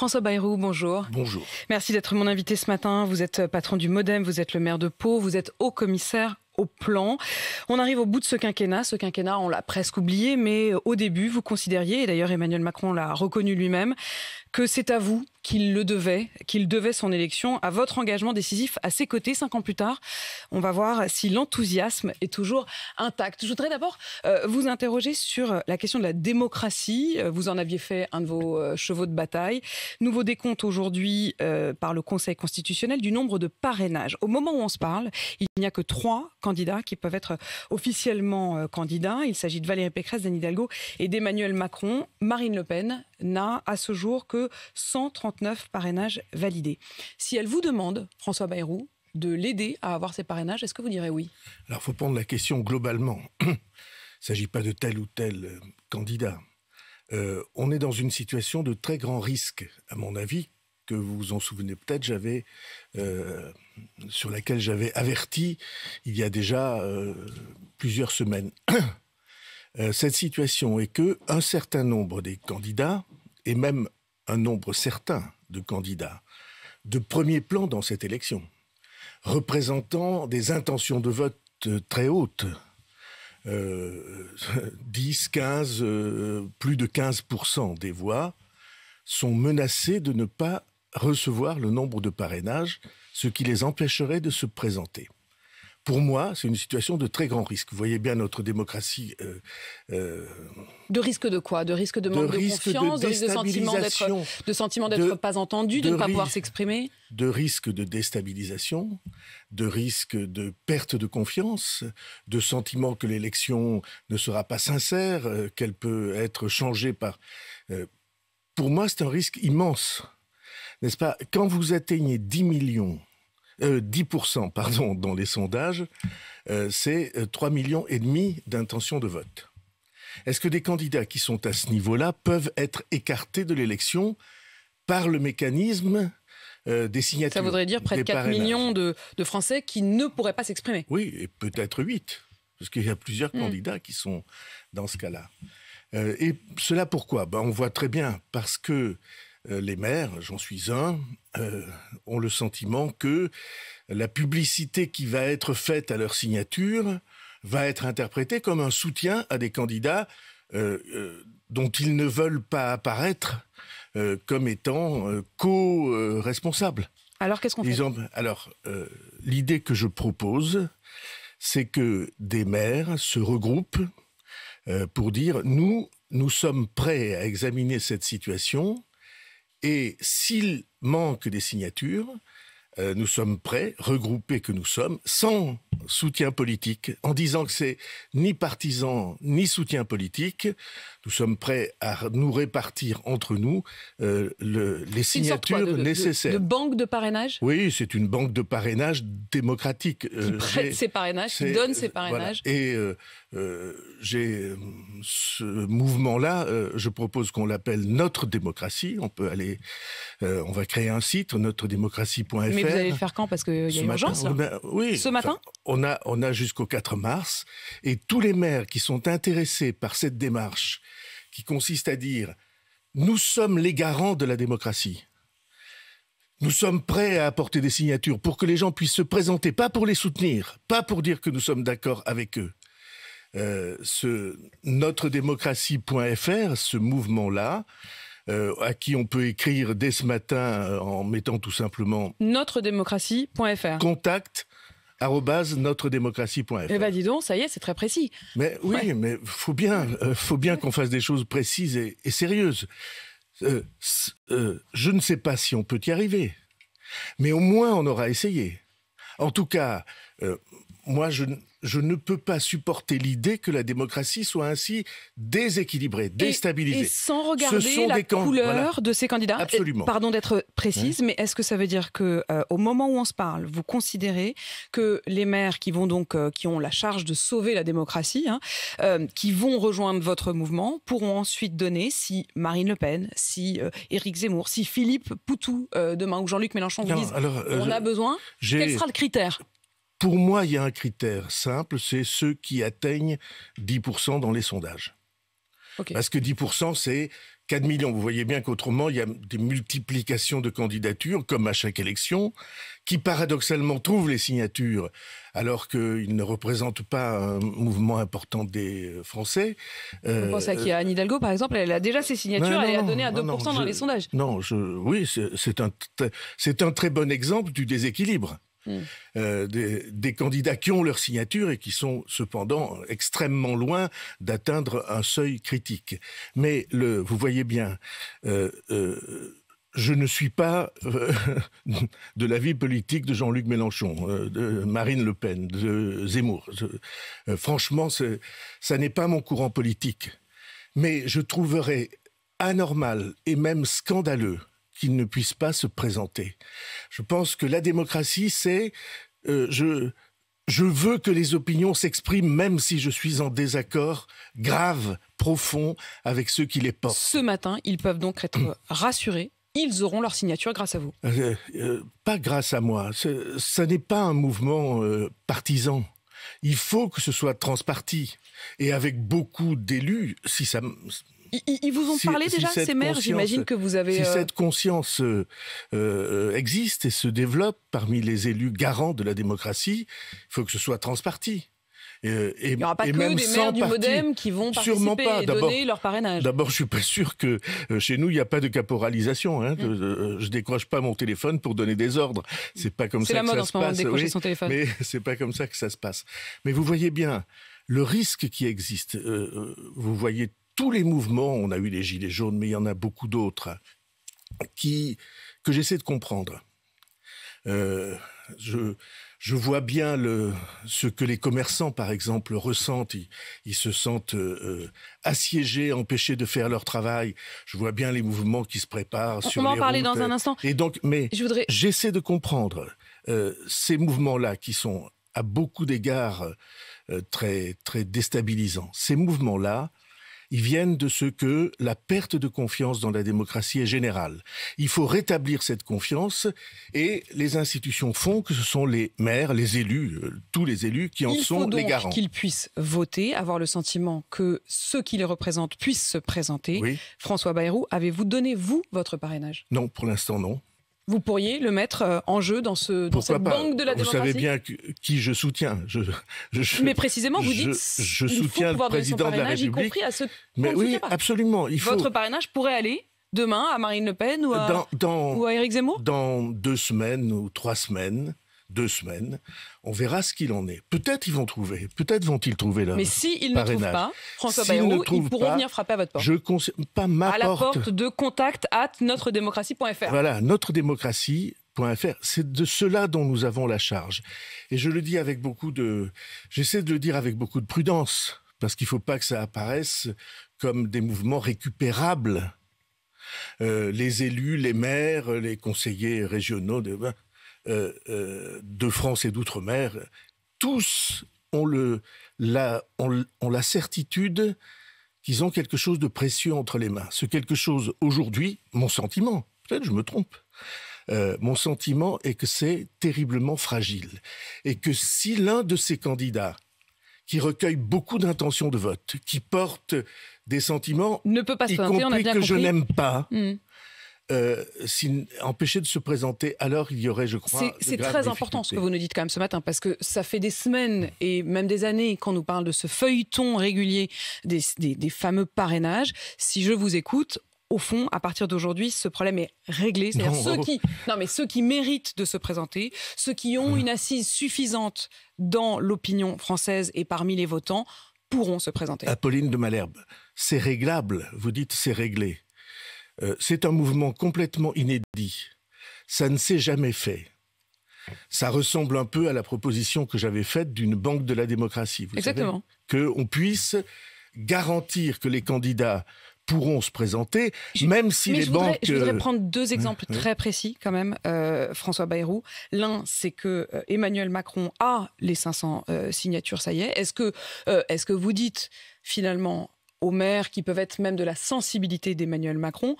François Bayrou, bonjour. Bonjour. Merci d'être mon invité ce matin. Vous êtes euh, patron du Modem, vous êtes le maire de Pau, vous êtes haut commissaire au plan. On arrive au bout de ce quinquennat. Ce quinquennat, on l'a presque oublié, mais euh, au début, vous considériez, et d'ailleurs Emmanuel Macron l'a reconnu lui-même, que c'est à vous qu'il le devait, qu'il devait son élection, à votre engagement décisif à ses côtés cinq ans plus tard. On va voir si l'enthousiasme est toujours intact. Je voudrais d'abord euh, vous interroger sur la question de la démocratie. Euh, vous en aviez fait un de vos euh, chevaux de bataille. Nouveau décompte aujourd'hui par le Conseil constitutionnel du nombre de parrainages. Au moment où on se parle, il n'y a que trois candidats qui peuvent être officiellement candidats. Il s'agit de Valérie Pécresse, d'Anne Hidalgo et d'Emmanuel Macron. Marine Le Pen n'a à ce jour que 139 parrainages validés. Si elle vous demande, François Bayrou, de l'aider à avoir ses parrainages, est-ce que vous direz oui Alors, il faut prendre la question globalement. il ne s'agit pas de tel ou tel euh, candidat. Euh, on est dans une situation de très grand risque, à mon avis, que vous vous en souvenez peut-être, j'avais euh, sur laquelle j'avais averti il y a déjà plusieurs semaines. Cette situation est que un certain nombre des candidats et même un nombre certain de candidats de premier plan dans cette élection, représentant des intentions de vote euh, très hautes, 10, euh, 15, euh, plus de 15% des voix sont menacés de ne pas recevoir le nombre de parrainages, ce qui les empêcherait de se présenter. Pour moi, c'est une situation de très grand risque. Vous voyez bien notre démocratie. Euh, euh, de risque de quoi De risque de manque de, confiance, de, sentiment d'être, de sentiment d'être pas entendu, de, ne pas pouvoir s'exprimer. De risque de déstabilisation, de risque de perte de confiance, de sentiment que l'élection ne sera pas sincère, euh, qu'elle peut être changée par. pour moi, c'est un risque immense, n'est-ce pas Quand vous atteignez 10 millions 10% euh, pardon, dans les sondages, euh, c'est 3 euh, millions et demi d'intentions de vote. Est-ce que des candidats qui sont à ce niveau-là peuvent être écartés de l'élection par le mécanisme des signatures Ça voudrait dire près de 4 millions de, Français qui ne pourraient pas s'exprimer. Oui, et peut-être 8, parce qu'il y a plusieurs hmm. candidats qui sont dans ce cas-là. et cela pourquoi ben, On voit très bien, parce que euh, les maires, j'en suis un, euh, ont le sentiment que la publicité qui va être faite à leur signature va être interprétée comme un soutien à des candidats euh, dont ils ne veulent pas apparaître comme étant co-responsables. Alors qu'est-ce qu'on fait Alors, l'idée que je propose, c'est que des maires se regroupent pour dire, nous, nous sommes prêts à examiner cette situation et s'il manque des signatures, euh, nous sommes prêts, regroupés que nous sommes, sans soutien politique, en disant que c'est ni partisan ni soutien politique, nous sommes prêts à nous répartir entre nous euh, les signatures nécessaires. De, banque de parrainage Oui, c'est une banque de parrainage démocratique. Euh, qui prête ses parrainages, qui donne ses parrainages. Et euh, j'ai euh, ce mouvement-là, euh, je propose qu'on l'appelle notre démocratie. On peut aller, on va créer un site, notredémocratie.fr. Mais vous allez le faire quand Parce qu'il y a une urgence. Oh, ben, oui. Ce matin On a, on a jusqu'au 4 mars. Et tous les maires qui sont intéressés par cette démarche, qui consiste à dire nous sommes les garants de la démocratie. Nous sommes prêts à apporter des signatures pour que les gens puissent se présenter, pas pour les soutenir, pas pour dire que nous sommes d'accord avec eux, notre euh, ce ce mouvement-là, euh, à qui on peut écrire dès ce matin euh, en mettant tout simplement notredémocratie.fr. Contact notredémocratie.fr. Eh bien, dis donc, ça y est, c'est très précis. Mais oui, mais faut bien, faut bien qu'on fasse des choses précises et, sérieuses. je ne sais pas si on peut y arriver, mais au moins on aura essayé. En tout cas, moi, je, je, ne peux pas supporter l'idée que la démocratie soit ainsi déséquilibrée, déstabilisée. Et, sans regarder Ce sont la couleur de ces candidats. Absolument. pardon d'être précise, mmh. mais est-ce que ça veut dire que euh, au moment où on se parle, vous considérez que les maires qui vont donc, euh, qui ont la charge de sauver la démocratie, hein, euh, qui vont rejoindre votre mouvement, pourront ensuite donner si Marine Le Pen, si Éric Zemmour, si Philippe Poutou demain ou Jean-Luc Mélenchon vous disent, on a besoin. Quel sera le critère pour moi, il y a un critère simple, c'est ceux qui atteignent 10% dans les sondages. Parce que 10%, c'est 4 millions. Vous voyez bien qu'autrement, il y a des multiplications de candidatures, comme à chaque élection, qui paradoxalement trouvent les signatures, alors qu'ils ne représentent pas un mouvement important des euh, Français. On euh, pense à qui Anne Hidalgo, par exemple Elle a déjà ses signatures, elle a donné à 2% dans les sondages. Non, je, oui, c'est un très bon exemple du déséquilibre. Mm. Euh, des, candidats qui ont leur signature et qui sont cependant extrêmement loin d'atteindre un seuil critique. Mais le, vous voyez bien, euh, euh, je ne suis pas de la vie politique de Jean-Luc Mélenchon, de Marine Le Pen, de Zemmour. franchement, ça n'est pas mon courant politique. Mais je trouverais anormal et même scandaleux qu'ils ne puisse pas se présenter. Je pense que la démocratie, c'est euh, je, je veux que les opinions s'expriment même si je suis en désaccord grave, profond avec ceux qui les portent. Ce matin, ils peuvent donc être rassurés ils auront leur signature grâce à vous. Euh, euh, pas grâce à moi. Ce, ça n'est pas un mouvement partisan. Il faut que ce soit transparti. Et avec beaucoup d'élus, si ça, ils, vous ont parlé déjà, ces maires J'imagine que vous avez... Si euh, cette conscience euh, euh, existe et se développe parmi les élus garants de la démocratie, il faut que ce soit transparti. Et, Il n'y aura pas que des maires du Modem qui vont participer pas. et donner leur parrainage. D'abord, je suis pas sûr que chez nous, il n'y a pas de caporalisation. Hein, de, mm. je décroche pas mon téléphone pour donner des ordres. C'est pas comme ça la mode en ce moment De décrocher son téléphone. Mais c'est pas comme ça que ça se passe. Mais vous voyez bien le risque qui existe. vous voyez tous les mouvements, on a eu les Gilets jaunes, mais il y en a beaucoup d'autres, qui, que j'essaie de comprendre. Euh, je, vois bien ce que les commerçants, par exemple, ressentent. Ils, se sentent euh, assiégés, empêchés de faire leur travail. Je vois bien les mouvements qui se préparent on sur va parler dans un instant. Et donc, mais j'essaie de comprendre euh, ces mouvements-là qui sont à beaucoup d'égards très, très déstabilisants. Ces mouvements-là ils viennent de ce que la perte de confiance dans la démocratie est générale. Il faut rétablir cette confiance et les institutions font que ce sont les maires, les élus, euh, tous les élus qui en sont faut donc les garants. Qu'ils puissent voter, avoir le sentiment que ceux qui les représentent puissent se présenter. François Bayrou, avez-vous donné, vous, votre parrainage Non, pour l'instant non vous pourriez le mettre euh, en jeu dans, ce, cette banque de la démocratie Vous savez bien qui je soutiens. Je, je, mais précisément, vous dites je, soutiens le président de la République. Y compris à ce mais oui, absolument. Il faut... Votre parrainage pourrait aller demain à Marine Le Pen ou à, dans, ou à Eric Zemmour Dans deux semaines ou trois semaines, deux semaines. On verra ce qu'il en est. Peut-être ils vont trouver, peut-être vont-ils trouver leur Mais s'ils ne trouvent pas, François Bayrou, ils, pourront venir frapper à votre porte. Je pas ma à porte. À la porte de contact at – Voilà, notre démocratiefr C'est de cela dont nous avons la charge. Et je le dis avec beaucoup de, j'essaie de le dire avec beaucoup de prudence, parce qu'il ne faut pas que ça apparaisse comme des mouvements récupérables. Euh, les élus, les maires, les conseillers régionaux, de... Ben, euh, euh, de France et d'outre-mer, tous ont, la, certitude qu'ils ont quelque chose de précieux entre les mains. Ce quelque chose, aujourd'hui, mon sentiment, peut-être je me trompe, euh, mon sentiment est que c'est terriblement fragile. Et que si l'un de ces candidats, qui recueille beaucoup d'intentions de vote, qui porte des sentiments, ne peut pas se y compris que je n'aime pas, mm. Euh, si, empêchés de se présenter, alors il y aurait, je crois. C'est très important ce que vous nous dites quand même ce matin, parce que ça fait des semaines et même des années qu'on nous parle de ce feuilleton régulier des, fameux parrainages. Si je vous écoute, au fond, à partir d'aujourd'hui, ce problème est réglé. non mais ceux qui méritent de se présenter, ceux qui ont une assise suffisante dans l'opinion française et parmi les votants pourront se présenter. Apolline de Malherbe, c'est réglable. Vous dites c'est réglé. Euh, c'est un mouvement complètement inédit. Ça ne s'est jamais fait. Ça ressemble un peu à la proposition que j'avais faite d'une banque de la démocratie. Vous Exactement. Qu'on puisse garantir que les candidats pourront se présenter, même si les banques. Je voudrais euh, prendre deux exemples très précis, quand même, euh, François Bayrou. L'un, c'est que Emmanuel Macron a les 500 signatures, ça y est. Est-ce que, est-ce que vous dites finalement aux maires, qui peuvent être même de la sensibilité d'Emmanuel Macron.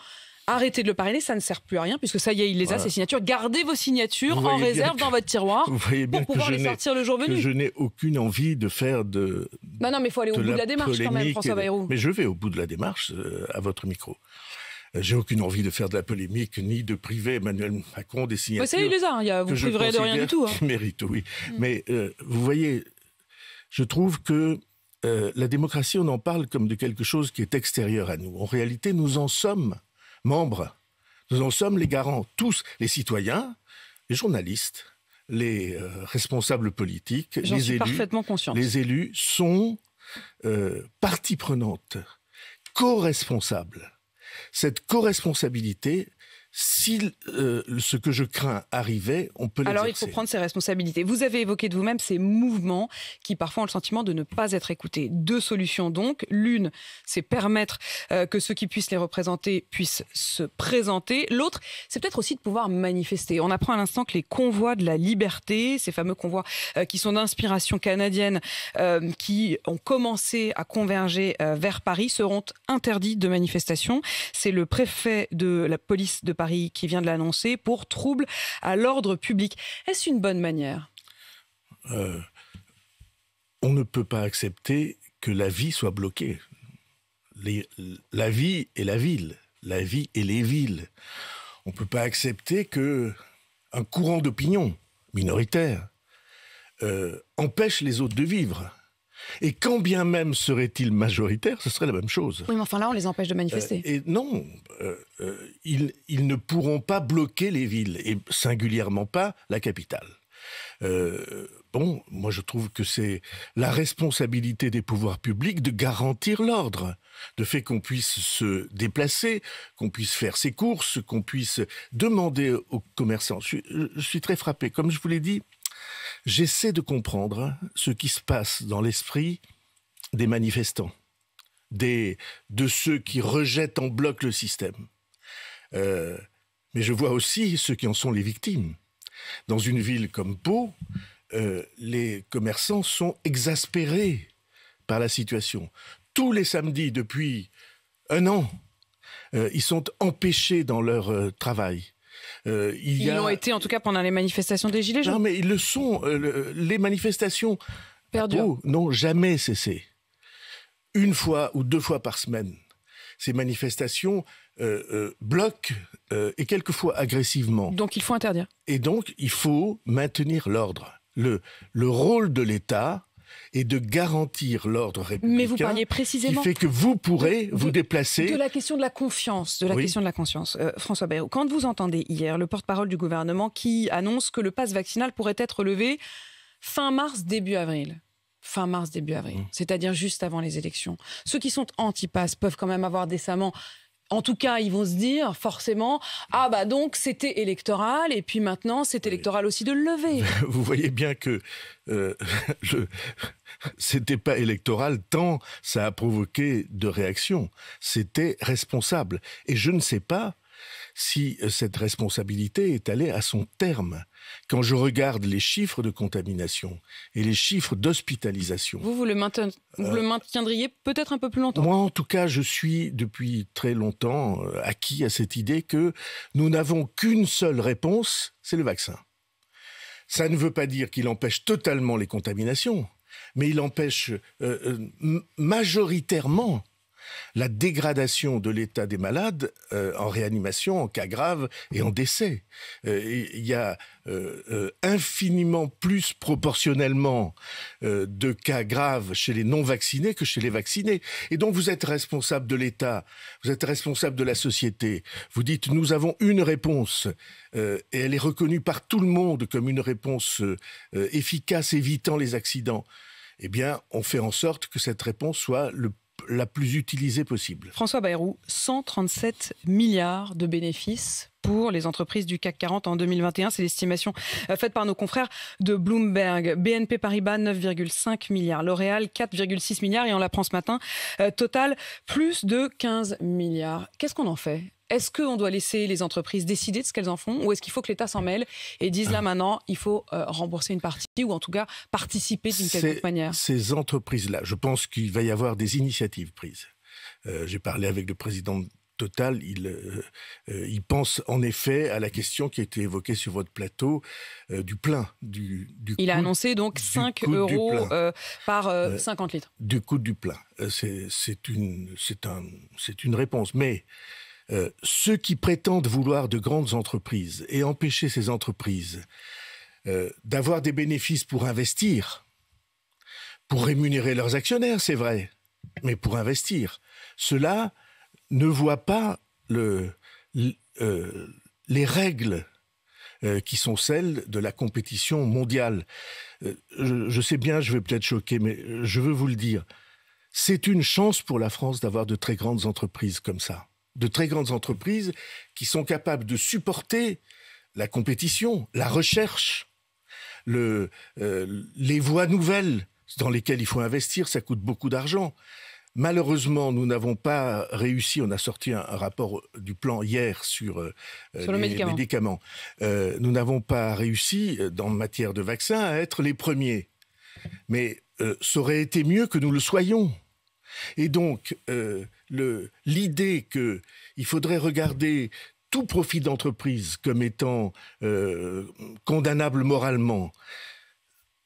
Arrêtez de le parrainer, ça ne sert plus à rien, puisque ça y est, il les a, ces signatures. Gardez vos signatures en réserve dans votre tiroir pour pouvoir les sortir le jour venu. je n'ai aucune envie de faire de. Non, non, mais il faut aller au bout de la, démarche quand même, François Bayrou. Mais je vais au bout de la démarche euh, à votre micro. Euh, j'ai aucune envie de faire de la polémique ni de priver Emmanuel Macron des bah, signatures. ça, il les a, hein, vous priverez de rien du tout. Hein. Mérite, oui. Mm. Mais euh, vous voyez, je trouve que euh, la démocratie, on en parle comme de quelque chose qui est extérieur à nous. En réalité, nous en sommes membres. Nous en sommes les garants, tous, les citoyens, les journalistes, les euh, responsables politiques, les suis élus. Parfaitement Les élus sont euh, partie prenante, co-responsables. Cette co-responsabilité, si euh, ce que je crains arrivait, on peut Alors il faut prendre ses responsabilités. Vous avez évoqué de vous-même ces mouvements qui parfois ont le sentiment de ne pas être écoutés. Deux solutions donc. L'une, c'est permettre euh, que ceux qui puissent les représenter puissent se présenter. L'autre, c'est peut-être aussi de pouvoir manifester. On apprend à l'instant que les convois de la liberté, ces fameux convois euh, qui sont d'inspiration canadienne, qui ont commencé à converger vers Paris, seront interdits de manifestation. C'est le préfet de la police de Paris qui vient de l'annoncer pour trouble à l'ordre public. Est-ce une bonne manière euh, On ne peut pas accepter que la vie soit bloquée. la vie et la ville, la vie et les villes. On ne peut pas accepter que un courant d'opinion minoritaire euh, empêche les autres de vivre. Et quand bien même seraient-ils majoritaires, ce serait la même chose. Oui, mais enfin là, on les empêche de manifester. Euh, et non, euh, euh, ils, ne pourront pas bloquer les villes, et singulièrement pas la capitale. bon, moi je trouve que c'est la responsabilité des pouvoirs publics de garantir l'ordre, de fait qu'on puisse se déplacer, qu'on puisse faire ses courses, qu'on puisse demander aux commerçants. je suis très frappé, comme je vous l'ai dit, J'essaie de comprendre ce qui se passe dans l'esprit des manifestants, de ceux qui rejettent en bloc le système. Euh, mais je vois aussi ceux qui en sont les victimes. Dans une ville comme Pau, euh, les commerçants sont exaspérés par la situation. Tous les samedis, depuis un an, euh, ils sont empêchés dans leur travail. Euh, il ils a... l'ont été en tout cas pendant les manifestations des Gilets jaunes. Non, mais ils le sont. Euh, les manifestations oh, n'ont jamais cessé. Une fois ou deux fois par semaine, ces manifestations euh, bloquent et quelquefois agressivement. Donc il faut interdire. Et donc il faut maintenir l'ordre. le rôle de l'État, et de garantir l'ordre républicain. Mais vous parliez précisément. Qui fait que vous pourrez vous déplacer. De la question de la confiance, de la question de la conscience. Euh, François Bayrou, quand vous entendez hier le porte-parole du gouvernement qui annonce que le passe vaccinal pourrait être levé fin mars, début avril, fin mars, début avril, mmh. c'est-à-dire juste avant les élections. Ceux qui sont anti-pass peuvent quand même avoir décemment en tout cas, ils vont se dire forcément ah bah donc c'était électoral et puis maintenant c'est électoral aussi de le lever. Vous voyez bien que euh, c'était pas électoral tant ça a provoqué de réactions. C'était responsable et je ne sais pas si euh, cette responsabilité est allée à son terme. Quand je regarde les chiffres de contamination et les chiffres d'hospitalisation. Vous, vous le, euh, maintiendriez peut-être un peu plus longtemps Moi, en tout cas, je suis depuis très longtemps euh, acquis à cette idée que nous n'avons qu'une seule réponse, c'est le vaccin. Ça ne veut pas dire qu'il empêche totalement les contaminations, mais il empêche majoritairement la dégradation de l'état des malades euh, en réanimation, en cas grave et en décès. Euh, il y a euh, infiniment plus proportionnellement de cas graves chez les non-vaccinés que chez les vaccinés. Et donc vous êtes responsable de l'État, vous êtes responsable de la société. Vous dites nous avons une réponse et elle est reconnue par tout le monde comme une réponse efficace évitant les accidents eh bien, on fait en sorte que cette réponse soit le la plus utilisée possible. François Bayrou, 137 milliards de bénéfices pour les entreprises du CAC 40 en 2021. C'est l'estimation euh, faite par nos confrères de Bloomberg. BNP Paribas, 9,5 milliards. L'Oréal, 4,6 milliards. Et on l'apprend ce matin, euh, total, plus de 15 milliards. Qu'est-ce qu'on en fait est-ce qu'on doit laisser les entreprises décider de ce qu'elles en font ou est-ce qu'il faut que l'État s'en mêle et dise là maintenant, il faut euh, rembourser une partie ou en tout cas participer d'une quelconque manière Ces entreprises-là, je pense qu'il va y avoir des initiatives prises. Euh, j'ai parlé avec le président Total, euh, il, pense en effet à la question qui a été évoquée sur votre plateau du plein. Du, il a annoncé donc 5 euros par 50 litres. Du coût du plein. C'est une, un, une réponse. Mais euh, ceux qui prétendent vouloir de grandes entreprises et empêcher ces entreprises euh, d'avoir des bénéfices pour investir, pour rémunérer leurs actionnaires, c'est vrai, mais pour investir, cela ne voit pas euh, les règles qui sont celles de la compétition mondiale. je sais bien, je vais peut-être choquer, mais je veux vous le dire. C'est une chance pour la France d'avoir de très grandes entreprises comme ça de très grandes entreprises qui sont capables de supporter la compétition, la recherche, euh, les voies nouvelles dans lesquelles il faut investir, ça coûte beaucoup d'argent. Malheureusement, nous n'avons pas réussi. On a sorti un, rapport euh, du plan hier sur, euh, les, médicaments. nous n'avons pas réussi, dans matière de vaccins, à être les premiers. Mais ça aurait été mieux que nous le soyons. Et donc, euh, l'idée qu'il faudrait regarder tout profit d'entreprise comme étant euh, condamnable moralement,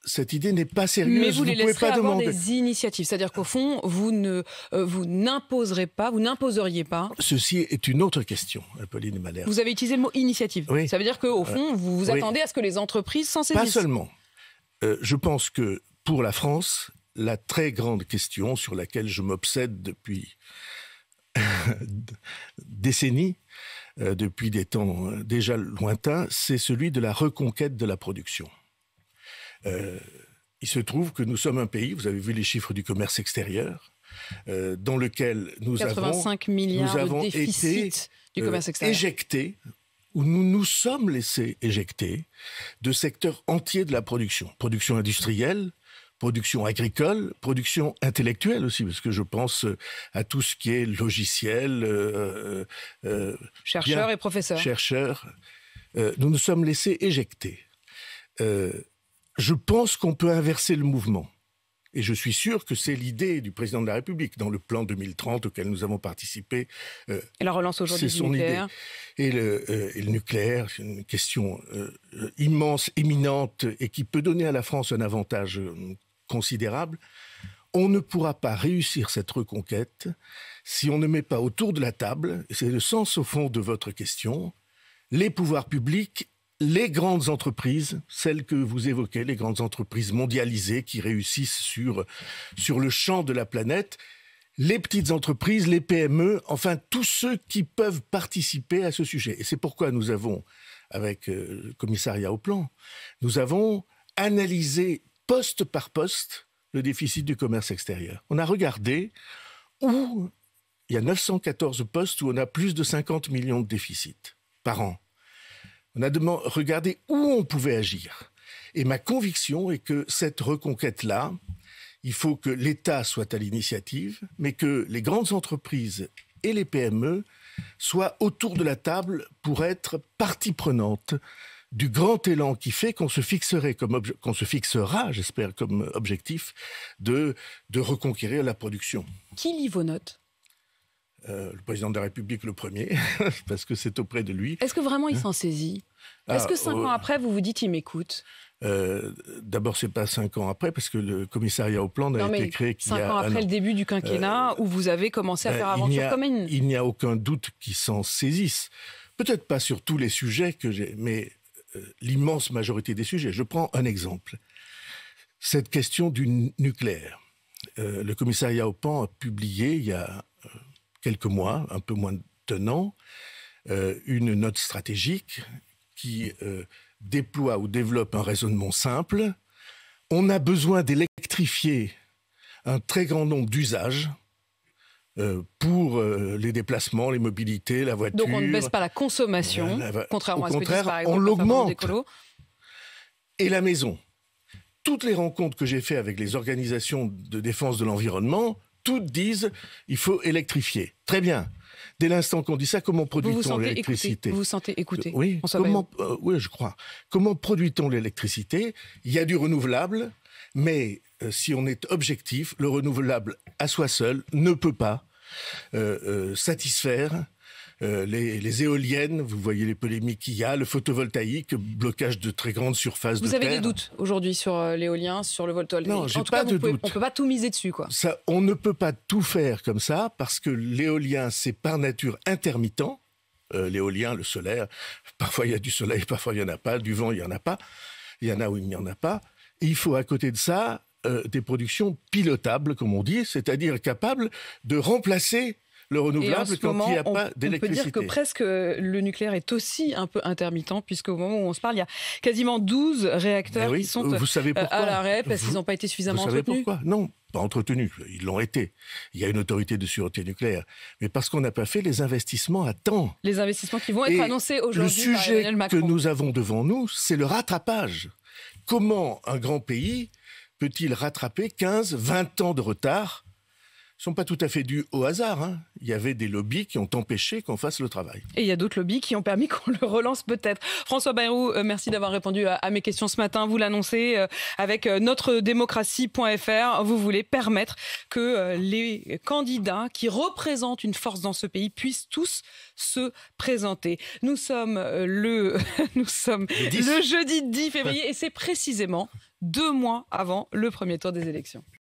cette idée n'est pas sérieuse. Mais vous, vous les pouvez pas avoir des initiatives, c'est-à-dire qu'au fond, vous ne euh, vous n'imposerez pas, vous n'imposeriez pas. Ceci est une autre question, Pauline Malher. Vous avez utilisé le mot initiative. Oui. Ça veut dire qu'au fond, vous vous attendez à ce que les entreprises s'en saisissent. Pas seulement. Euh, je pense que pour la France, la très grande question sur laquelle je m'obsède depuis décennies, euh, depuis des temps euh, déjà lointains, c'est celui de la reconquête de la production. Euh, il se trouve que nous sommes un pays, vous avez vu les chiffres du commerce extérieur, dans lequel nous avons, nous avons été éjectés, où nous nous sommes laissés éjecter de secteurs entiers de la production, production industrielle, production agricole, production intellectuelle aussi, parce que je pense euh, à tout ce qui est logiciel. Euh, euh, chercheurs et professeurs. Chercheurs. nous nous sommes laissés éjecter. je pense qu'on peut inverser le mouvement. Et je suis sûr que c'est l'idée du président de la République dans le plan 2030 auquel nous avons participé. et euh, la relance aujourd'hui du nucléaire. Euh, et, le, nucléaire, c'est une question euh, immense, éminente et qui peut donner à la France un avantage considérable. On ne pourra pas réussir cette reconquête si on ne met pas autour de la table, c'est le sens au fond de votre question, les pouvoirs publics les grandes entreprises, celles que vous évoquez, les grandes entreprises mondialisées qui réussissent sur, sur le champ de la planète, les petites entreprises, les PME, enfin tous ceux qui peuvent participer à ce sujet. Et c'est pourquoi nous avons, avec euh, le commissariat au plan, nous avons analysé poste par poste le déficit du commerce extérieur. On a regardé où il y a 914 postes où on a plus de 50 millions de déficits par an. On a regardé où on pouvait agir. Et ma conviction est que cette reconquête-là, il faut que l'État soit à l'initiative, mais que les grandes entreprises et les PME soient autour de la table pour être partie prenante du grand élan qui fait qu'on se fixerait comme qu'on se fixera, j'espère, comme objectif de, de reconquérir la production. Qui lit vos notes euh, le président de la République le premier, parce que c'est auprès de lui. Est-ce que vraiment il hein s'en saisit ah, Est-ce que cinq oh. ans après, vous vous dites, il m'écoute D'abord, euh, D'abord, c'est pas cinq ans après, parce que le commissariat au plan n'a été créé qu'il y a... Cinq ans après le début du quinquennat, euh, où vous avez commencé à ben, faire aventure comme Il n'y a aucun doute qu'il s'en saisisse. Peut-être pas sur tous les sujets que mais l'immense majorité des sujets. Je prends un exemple. Cette question du nucléaire. le commissariat au plan a publié il y a quelques mois, un peu moins tenant, euh, une note stratégique qui euh, déploie ou développe un raisonnement simple. On a besoin d'électrifier un très grand nombre d'usages euh, pour les déplacements, les mobilités, la voiture. Donc on ne baisse pas la consommation, contrairement à ce contraire, que disent, par exemple, on l'augmente. Et la maison. Toutes les rencontres que j'ai faites avec les organisations de défense de l'environnement, toutes disent il faut électrifier. Très bien. Dès l'instant qu'on dit ça, comment produit-on l'électricité Vous vous sentez écouté Oui, comment, euh, oui je crois. Comment produit-on l'électricité Il y a du renouvelable, mais euh, si on est objectif, le renouvelable à soi seul ne peut pas euh, satisfaire euh, les, éoliennes, vous voyez les polémiques qu'il y a, le photovoltaïque, blocage de très grandes surfaces vous Vous avez des doutes aujourd'hui sur euh, l'éolien, sur le photovoltaïque. Non, j'ai pas de On peut pas tout miser dessus, quoi. on ne peut pas tout faire comme ça parce que l'éolien, c'est par nature intermittent. Euh, l'éolien, le solaire, parfois il y a du soleil, parfois il n'y en a pas, du vent, il n'y en a pas, il y en a où il n'y en a pas. il faut à côté de ça des productions pilotables, comme on dit, c'est-à-dire capables de remplacer le renouvelable et quand moment, il n'y a on, pas d'électricité. On peut dire que presque le nucléaire est aussi un peu intermittent, puisqu'au moment où on se parle, il y a quasiment 12 réacteurs qui sont vous savez euh, à l'arrêt parce qu'ils n'ont pas été suffisamment vous savez Pourquoi non, pas entretenus, ils l'ont été. Il y a une autorité de sûreté nucléaire. Mais parce qu'on n'a pas fait les investissements à temps. Les investissements qui vont être annoncés aujourd'hui par Macron. Le sujet que nous avons devant nous, c'est le rattrapage. Comment un grand pays peut-il rattraper 15, 20 ans de retard sont pas tout à fait dus au hasard. Hein. Il y avait des lobbies qui ont empêché qu'on fasse le travail. Et il y a d'autres lobbies qui ont permis qu'on le relance peut-être. François Bayrou, euh, merci d'avoir répondu à, mes questions ce matin. Vous l'annoncez euh, avec euh, notre-démocratie.fr. Vous voulez permettre que les candidats qui représentent une force dans ce pays puissent tous se présenter. Nous sommes le, nous sommes le jeudi 10 février et c'est précisément deux mois avant le premier tour des élections.